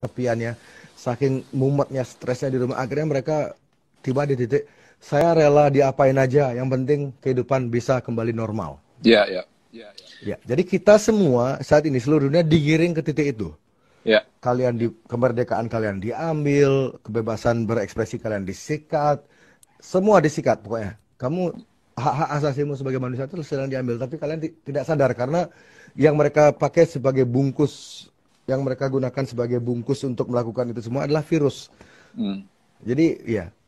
kepiannya saking mumetnya stresnya di rumah akhirnya mereka tiba di titik saya rela diapain aja yang penting kehidupan bisa kembali normal ya yeah, ya yeah. Ya, ya. ya, jadi kita semua saat ini seluruh dunia digiring ke titik itu. Ya. Kalian di kemerdekaan kalian diambil, kebebasan berekspresi kalian disikat, semua disikat pokoknya. Kamu hak-hak asasimu sebagai manusia itu sedang diambil, tapi kalian tidak sadar karena yang mereka pakai sebagai bungkus yang mereka gunakan sebagai bungkus untuk melakukan itu semua adalah virus. Hmm. Jadi ya